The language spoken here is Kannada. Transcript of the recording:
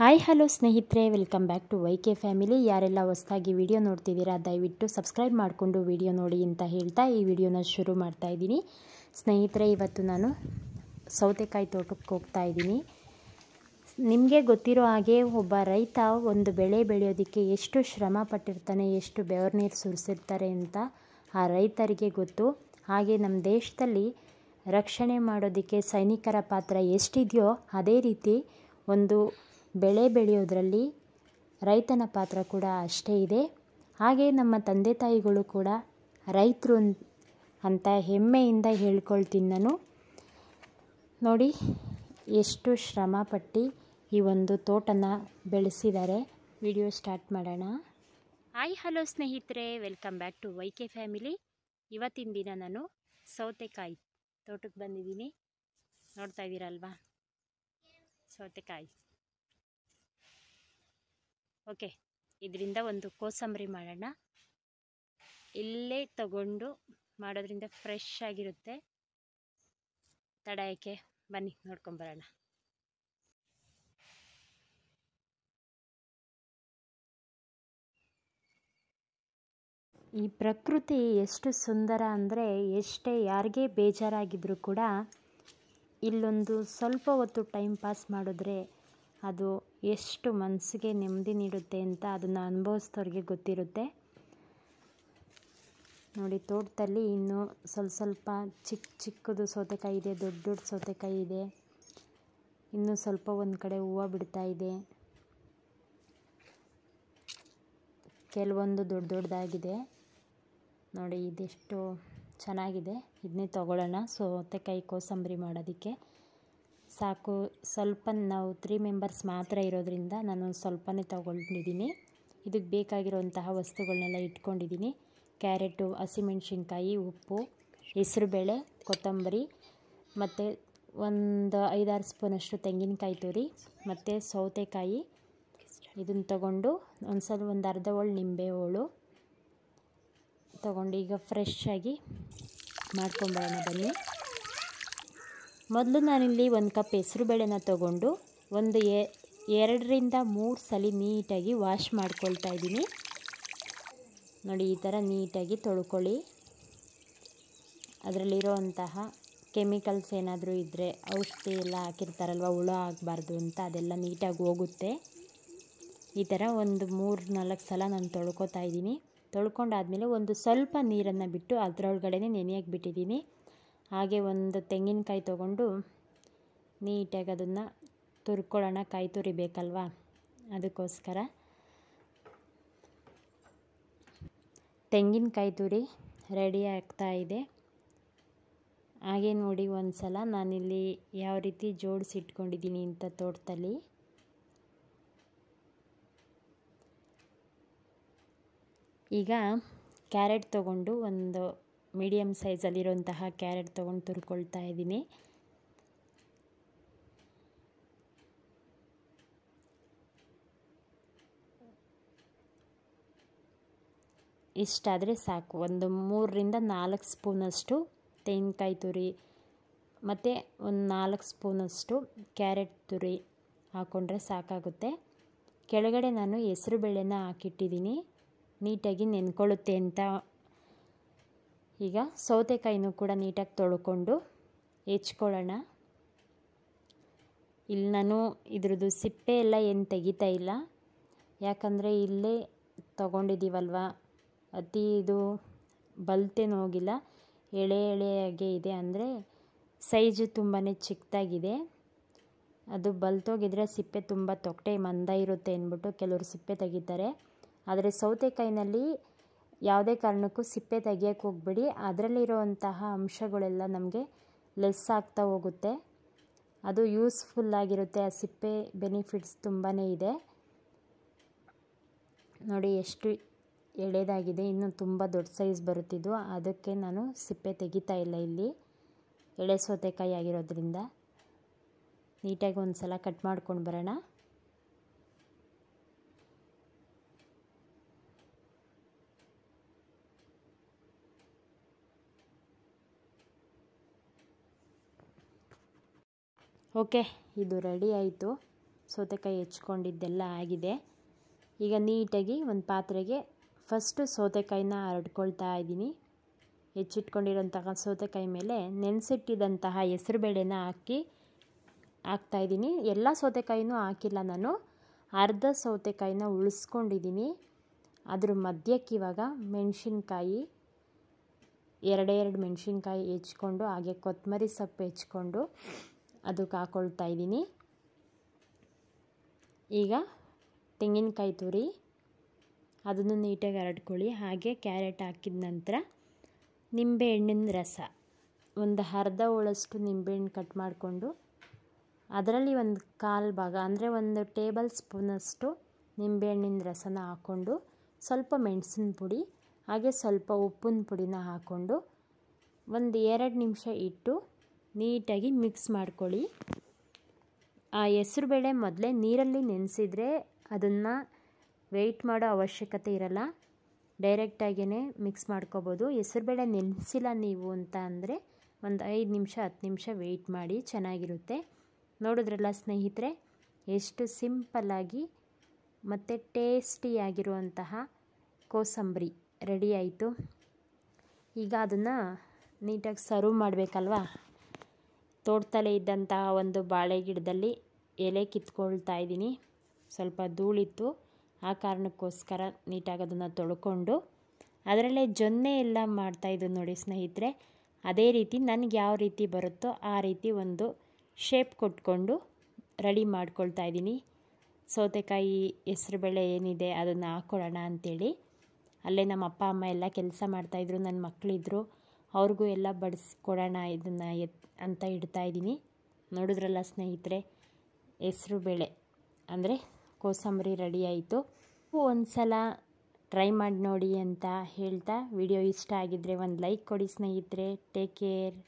ಹಾಯ್ ಹಲೋ ಸ್ನೇಹಿತರೆ welcome back to Y K family ಯಾರೆಲ್ಲ ಹೊಸದಾಗಿ ವಿಡಿಯೋ ನೋಡ್ತಿದ್ದೀರಾ ದಯವಿಟ್ಟು ಸಬ್ಸ್ಕ್ರೈಬ್ ಮಾಡಿಕೊಂಡು ವಿಡಿಯೋ ನೋಡಿ ಅಂತ ಹೇಳ್ತಾ ಈ ವಿಡಿಯೋನ ಶುರು ಮಾಡ್ತಾ ಇದ್ದೀನಿ ಸ್ನೇಹಿತರೆ ಇವತ್ತು ನಾನು ಸೌತೆಕಾಯಿ ತೋಟಕ್ಕೆ ಹೋಗ್ತಾ ಇದ್ದೀನಿ ನಿಮಗೆ ಗೊತ್ತಿರೋ ಹಾಗೆ ಒಬ್ಬ ರೈತ ಒಂದು ಬೆಳೆ ಬೆಳೆಯೋದಕ್ಕೆ ಎಷ್ಟು ಶ್ರಮ ಪಟ್ಟಿರ್ತಾನೆ ಎಷ್ಟು ಬೆವರ್ ನೀರು ಸುರಿಸಿರ್ತಾರೆ ಅಂತ ಆ ರೈತರಿಗೆ ಗೊತ್ತು ಹಾಗೆ ನಮ್ಮ ದೇಶದಲ್ಲಿ ರಕ್ಷಣೆ ಮಾಡೋದಕ್ಕೆ ಸೈನಿಕರ ಪಾತ್ರ ಎಷ್ಟಿದೆಯೋ ಅದೇ ರೀತಿ ಒಂದು ಬೆಳೆ ಬೆಳೆಯೋದ್ರಲ್ಲಿ ರೈತನ ಪಾತ್ರ ಕೂಡ ಅಷ್ಟೇ ಇದೆ ಹಾಗೆ ನಮ್ಮ ತಂದೆ ತಾಯಿಗಳು ಕೂಡ ರೈತರು ಅಂತ ಹೆಮ್ಮೆಯಿಂದ ಹೇಳ್ಕೊಳ್ತೀನಿ ನಾನು ನೋಡಿ ಎಷ್ಟು ಪಟ್ಟು ಈ ಒಂದು ತೋಟನ ಬೆಳೆಸಿದ್ದಾರೆ ವಿಡಿಯೋ ಸ್ಟಾರ್ಟ್ ಮಾಡೋಣ ಹಾಯ್ ಹಲೋ ಸ್ನೇಹಿತರೆ welcome back to Y K family ಇವತ್ತಿನ ದಿನ ನಾನು ಸೌತೆಕಾಯಿ ತೋಟಕ್ಕೆ ಬಂದಿದ್ದೀನಿ ನೋಡ್ತಾ ಇದ್ದೀರಲ್ವಾ ಸೌತೆಕಾಯಿ ಓಕೆ ಇದರಿಂದ ಒಂದು ಕೋಸಂಬರಿ ಮಾಡೋಣ ಇಲ್ಲೇ ತಗೊಂಡು ಮಾಡೋದ್ರಿಂದ ಫ್ರೆಶ್ ಆಗಿರುತ್ತೆ ತಡಾಯಕ್ಕೆ ಬನ್ನಿ ನೋಡ್ಕೊಂಬರೋಣ ಈ ಪ್ರಕೃತಿ ಎಷ್ಟು ಸುಂದರ ಅಂದರೆ ಎಷ್ಟೇ ಯಾರಿಗೆ ಬೇಜಾರಾಗಿದ್ದರೂ ಕೂಡ ಇಲ್ಲೊಂದು ಸ್ವಲ್ಪ ಹೊತ್ತು ಟೈಮ್ ಪಾಸ್ ಮಾಡಿದ್ರೆ ಅದು ಎಷ್ಟು ಮನಸ್ಸಿಗೆ ನೆಮ್ಮದಿ ನೀಡುತ್ತೆ ಅಂತ ಅದನ್ನು ಅನುಭವಿಸ್ದವ್ರಿಗೆ ಗೊತ್ತಿರುತ್ತೆ ನೋಡಿ ತೋಟದಲ್ಲಿ ಇನ್ನೂ ಸ್ವಲ್ಪ ಸ್ವಲ್ಪ ಚಿಕ್ಕ ಚಿಕ್ಕದು ಸೌತೆಕಾಯಿ ಇದೆ ದೊಡ್ಡ ದೊಡ್ಡ ಸೌತೆಕಾಯಿ ಇದೆ ಇನ್ನೂ ಸ್ವಲ್ಪ ಒಂದು ಕಡೆ ಹೂವು ಬಿಡ್ತಾ ಇದೆ ಕೆಲವೊಂದು ದೊಡ್ಡ ದೊಡ್ಡದಾಗಿದೆ ನೋಡಿ ಇದೆಷ್ಟು ಚೆನ್ನಾಗಿದೆ ಇದನ್ನೇ ತೊಗೊಳ್ಳೋಣ ಸೌತೆಕಾಯಿ ಕೋಸಂಬರಿ ಮಾಡೋದಕ್ಕೆ ಸಾಕು ಸ್ವಲ್ಪ ನಾವು ತ್ರೀ ಮೆಂಬರ್ಸ್ ಮಾತ್ರ ಇರೋದರಿಂದ ನಾನು ಸ್ವಲ್ಪನೇ ತೊಗೊಂಡಿದ್ದೀನಿ ಇದಕ್ಕೆ ಬೇಕಾಗಿರುವಂತಹ ವಸ್ತುಗಳನ್ನೆಲ್ಲ ಇಟ್ಕೊಂಡಿದ್ದೀನಿ ಕ್ಯಾರೆಟು ಹಸಿಮೆಣ್ಸಿನ್ಕಾಯಿ ಉಪ್ಪು ಹೆಸರುಬೇಳೆ ಕೊತ್ತಂಬರಿ ಮತ್ತು ಒಂದು ಐದಾರು ಸ್ಪೂನಷ್ಟು ತೆಂಗಿನಕಾಯಿ ತುರಿ ಮತ್ತು ಸೌತೆಕಾಯಿ ಇದನ್ನು ತಗೊಂಡು ಒಂದು ಸಲ ಒಂದು ಅರ್ಧ ಹೋಳು ನಿಂಬೆ ಹೋಳು ತಗೊಂಡು ಈಗ ಫ್ರೆಶ್ ಆಗಿ ಮಾಡ್ಕೊಂಬರೋಣ ಬನ್ನಿ ಮೊದಲು ನಾನಿಲ್ಲಿ ಒಂದು ಕಪ್ ಹೆಸರುಬೇಳೆನ ತೊಗೊಂಡು ಒಂದು ಎರಡರಿಂದ ಮೂರು ಸಲ ನೀಟಾಗಿ ವಾಶ್ ಮಾಡ್ಕೊಳ್ತಾ ಇದ್ದೀನಿ ನೋಡಿ ಈ ಥರ ನೀಟಾಗಿ ತೊಳ್ಕೊಳ್ಳಿ ಅದರಲ್ಲಿರೋವಂತಹ ಕೆಮಿಕಲ್ಸ್ ಏನಾದರೂ ಇದ್ದರೆ ಔಷಧಿ ಎಲ್ಲ ಹಾಕಿರ್ತಾರಲ್ವ ಹುಳ ಆಗಬಾರ್ದು ಅಂತ ಅದೆಲ್ಲ ನೀಟಾಗಿ ಹೋಗುತ್ತೆ ಈ ಥರ ಒಂದು ಮೂರು ನಾಲ್ಕು ಸಲ ನಾನು ತೊಳ್ಕೊತಾ ಇದ್ದೀನಿ ತೊಳ್ಕೊಂಡಾದಮೇಲೆ ಒಂದು ಸ್ವಲ್ಪ ನೀರನ್ನು ಬಿಟ್ಟು ಅದರೊಳಗಡೆ ನೆನೆಯಾಗಿ ಬಿಟ್ಟಿದ್ದೀನಿ ಹಾಗೆ ಒಂದು ತೆಂಗಿನಕಾಯಿ ತೊಗೊಂಡು ನೀಟಾಗಿ ಅದನ್ನು ತುರ್ಕೊಳ್ಳೋಣ ಕಾಯಿ ತುರಿಬೇಕಲ್ವ ಅದಕ್ಕೋಸ್ಕರ ತೆಂಗಿನಕಾಯಿ ತುರಿ ರೆಡಿ ಆಗ್ತಾ ಇದೆ ಹಾಗೆ ನೋಡಿ ಒಂದು ಸಲ ನಾನಿಲ್ಲಿ ಯಾವ ರೀತಿ ಜೋಡಿಸಿಟ್ಕೊಂಡಿದ್ದೀನಿ ಅಂತ ತೋಟದಲ್ಲಿ ಈಗ ಕ್ಯಾರೆಟ್ ತಗೊಂಡು ಒಂದು ಮೀಡಿಯಮ್ ಸೈಜಲ್ಲಿರುವಂತಹ ಕ್ಯಾರೆಟ್ ತೊಗೊಂಡು ತುರ್ಕೊಳ್ತಾ ಇದ್ದೀನಿ ಇಷ್ಟಾದರೆ ಸಾಕು ಒಂದು ಮೂರರಿಂದ ನಾಲ್ಕು ಸ್ಪೂನಷ್ಟು ತೆಂಗಿನಕಾಯಿ ತುರಿ ಮತ್ತು ಒಂದು ನಾಲ್ಕು ಸ್ಪೂನಷ್ಟು ಕ್ಯಾರೆಟ್ ತುರಿ ಹಾಕ್ಕೊಂಡ್ರೆ ಸಾಕಾಗುತ್ತೆ ಕೆಳಗಡೆ ನಾನು ಹೆಸರು ಬೇಳೆನ ಹಾಕಿಟ್ಟಿದ್ದೀನಿ ನೀಟಾಗಿ ನೆನ್ಕೊಳ್ಳುತ್ತೆ ಅಂತ ಈಗ ಸೌತೆಕಾಯಿನೂ ಕೂಡ ನೀಟಾಗಿ ತೊಳ್ಕೊಂಡು ಹೆಚ್ಕೊಳ್ಳೋಣ ಇಲ್ಲಿ ನಾನು ಇದ್ರದ್ದು ಸಿಪ್ಪೆ ಎಲ್ಲ ಏನು ತೆಗಿತಾ ಇಲ್ಲ ಯಾಕಂದರೆ ಇಲ್ಲೇ ತೊಗೊಂಡಿದ್ದೀವಲ್ವ ಅತಿ ಇದು ಬಲ್ತೇನೂ ಹೋಗಿಲ್ಲ ಎಳೆ ಎಳೆಯಾಗೆ ಇದೆ ಅಂದರೆ ಸೈಜು ತುಂಬಾ ಚಿಕ್ಕದಾಗಿದೆ ಅದು ಬಲ್ತೋಗಿದ್ರೆ ಸಿಪ್ಪೆ ತುಂಬ ತೊಗಟೆ ಮಂದ ಇರುತ್ತೆ ಅಂದ್ಬಿಟ್ಟು ಕೆಲವರು ಸಿಪ್ಪೆ ತೆಗಿತಾರೆ ಆದರೆ ಸೌತೆಕಾಯಿನಲ್ಲಿ ಯಾವುದೇ ಕಾರಣಕ್ಕೂ ಸಿಪ್ಪೆ ತೆಗಿಯಕ್ಕೆ ಹೋಗ್ಬಿಡಿ ಅದರಲ್ಲಿರುವಂತಹ ಅಂಶಗಳೆಲ್ಲ ನಮಗೆ ಲೆಸ್ ಆಗ್ತಾ ಹೋಗುತ್ತೆ ಅದು ಯೂಸ್ಫುಲ್ ಆಗಿರುತ್ತೆ ಆ ಸಿಪ್ಪೆ ಬೆನಿಫಿಟ್ಸ್ ತುಂಬಾ ಇದೆ ನೋಡಿ ಎಷ್ಟು ಎಳೆದಾಗಿದೆ ಇನ್ನೂ ತುಂಬ ದೊಡ್ಡ ಸೈಜ್ ಬರುತ್ತಿದ್ದು ಅದಕ್ಕೆ ನಾನು ಸಿಪ್ಪೆ ತೆಗಿತಾ ಇಲ್ಲ ಇಲ್ಲಿ ಎಳೆ ಸೌತೆಕಾಯಿ ಆಗಿರೋದ್ರಿಂದ ನೀಟಾಗಿ ಒಂದು ಸಲ ಕಟ್ ಮಾಡ್ಕೊಂಡು ಬರೋಣ ಓಕೆ ಇದು ರೆಡಿ ಆಯಿತು ಸೌತೆಕಾಯಿ ಹೆಚ್ಕೊಂಡಿದ್ದೆಲ್ಲ ಆಗಿದೆ ಈಗ ನೀಟಾಗಿ ಒಂದು ಪಾತ್ರೆಗೆ ಫಸ್ಟು ಸೌತೆಕಾಯಿನ ಹರಡ್ಕೊಳ್ತಾ ಇದ್ದೀನಿ ಹೆಚ್ಚಿಟ್ಕೊಂಡಿರೋಂತಹ ಸೌತೆಕಾಯಿ ಮೇಲೆ ನೆನೆಸಿಟ್ಟಿದ್ದಂತಹ ಬೇಳೆನ ಹಾಕಿ ಹಾಕ್ತಾಯಿದ್ದೀನಿ ಎಲ್ಲ ಸೌತೆಕಾಯಿನೂ ಹಾಕಿಲ್ಲ ನಾನು ಅರ್ಧ ಸೌತೆಕಾಯಿನ ಉಳಿಸ್ಕೊಂಡಿದ್ದೀನಿ ಅದ್ರ ಮಧ್ಯಕ್ಕೆ ಇವಾಗ ಮೆಣಸಿನ್ಕಾಯಿ ಎರಡೆರಡು ಮೆಣಸಿನ್ಕಾಯಿ ಹೆಚ್ಕೊಂಡು ಹಾಗೆ ಕೊತ್ತಂಬರಿ ಸೊಪ್ಪು ಹೆಚ್ಕೊಂಡು ಅದಕ್ಕೆ ಹಾಕೊಳ್ತಾ ಇದ್ದೀನಿ ಈಗ ತೆಂಗಿನಕಾಯಿ ತುರಿ ಅದನ್ನು ನೀಟಾಗಿ ಹರಡ್ಕೊಳ್ಳಿ ಹಾಗೆ ಕ್ಯಾರೆಟ್ ಹಾಕಿದ ನಂತರ ನಿಂಬೆಹಣ್ಣಿನ ರಸ ಒಂದು ಅರ್ಧ ಹೋಳಷ್ಟು ನಿಂಬೆಹಣ್ಣು ಕಟ್ ಮಾಡಿಕೊಂಡು ಅದರಲ್ಲಿ ಒಂದು ಕಾಲು ಭಾಗ ಅಂದರೆ ಒಂದು ಟೇಬಲ್ ಸ್ಪೂನಷ್ಟು ನಿಂಬೆಹಣ್ಣಿನ ರಸನ ಹಾಕ್ಕೊಂಡು ಸ್ವಲ್ಪ ಮೆಣಸಿನ ಪುಡಿ ಹಾಗೆ ಸ್ವಲ್ಪ ಉಪ್ಪಿನ ಪುಡಿನ ಹಾಕ್ಕೊಂಡು ಒಂದು ಎರಡು ನಿಮಿಷ ಇಟ್ಟು ನೀಟಾಗಿ ಮಿಕ್ಸ್ ಮಾಡ್ಕೊಳ್ಳಿ ಆ ಹೆಸರುಬೇಳೆ ಬೇಳೆ ಮೊದಲೇ ನೀರಲ್ಲಿ ನೆನೆಸಿದರೆ ಅದನ್ನು ವೆಯ್ಟ್ ಮಾಡೋ ಅವಶ್ಯಕತೆ ಇರಲ್ಲ ಡೈರೆಕ್ಟಾಗಿಯೇ ಮಿಕ್ಸ್ ಮಾಡ್ಕೋಬೋದು ಹೆಸರುಬೇಳೆ ನೆನೆಸಿಲ್ಲ ನೀವು ಅಂತ ಅಂದರೆ ಒಂದು ಐದು ನಿಮಿಷ ಹತ್ತು ನಿಮಿಷ ವೆಯ್ಟ್ ಮಾಡಿ ಚೆನ್ನಾಗಿರುತ್ತೆ ನೋಡಿದ್ರಲ್ಲ ಸ್ನೇಹಿತರೆ ಎಷ್ಟು ಸಿಂಪಲ್ಲಾಗಿ ಮತ್ತು ಟೇಸ್ಟಿಯಾಗಿರುವಂತಹ ಕೋಸಂಬರಿ ರೆಡಿ ಆಯಿತು ಈಗ ಅದನ್ನು ನೀಟಾಗಿ ಸರ್ವ್ ಮಾಡಬೇಕಲ್ವಾ ತೋಟದಲ್ಲೇ ಇದ್ದಂತಹ ಒಂದು ಬಾಳೆ ಗಿಡದಲ್ಲಿ ಎಲೆ ಕಿತ್ಕೊಳ್ತಾ ಇದ್ದೀನಿ ಸ್ವಲ್ಪ ಧೂಳಿತ್ತು ಆ ಕಾರಣಕ್ಕೋಸ್ಕರ ನೀಟಾಗಿ ಅದನ್ನು ತೊಳ್ಕೊಂಡು ಅದರಲ್ಲೇ ಜೊನ್ನೆ ಎಲ್ಲ ಮಾಡ್ತಾಯಿದ್ದು ನೋಡಿ ಸ್ನೇಹಿತರೆ ಅದೇ ರೀತಿ ನನಗೆ ಯಾವ ರೀತಿ ಬರುತ್ತೋ ಆ ರೀತಿ ಒಂದು ಶೇಪ್ ಕೊಟ್ಕೊಂಡು ರೆಡಿ ಮಾಡ್ಕೊಳ್ತಾ ಇದ್ದೀನಿ ಸೌತೆಕಾಯಿ ಬೇಳೆ ಏನಿದೆ ಅದನ್ನು ಹಾಕ್ಕೊಳ್ಳೋಣ ಅಂಥೇಳಿ ಅಲ್ಲೇ ನಮ್ಮ ಅಪ್ಪ ಅಮ್ಮ ಎಲ್ಲ ಕೆಲಸ ಮಾಡ್ತಾಯಿದ್ರು ನನ್ನ ಮಕ್ಕಳಿದ್ರು ಅವ್ರಿಗೂ ಎಲ್ಲ ಬಡಿಸ್ಕೊಡೋಣ ಇದನ್ನು ಎತ್ ಅಂತ ಇಡ್ತಾಯಿದ್ದೀನಿ ನೋಡಿದ್ರಲ್ಲ ಸ್ನೇಹಿತರೆ ಹೆಸರು ಬೇಳೆ ಅಂದರೆ ಕೋಸಂಬರಿ ರೆಡಿ ಆಯಿತು ಒಂದು ಸಲ ಟ್ರೈ ಮಾಡಿ ನೋಡಿ ಅಂತ ಹೇಳ್ತಾ ವಿಡಿಯೋ ಇಷ್ಟ ಆಗಿದ್ದರೆ ಒಂದು ಲೈಕ್ ಕೊಡಿ ಸ್ನೇಹಿತರೆ ಟೇಕ್ ಕೇರ್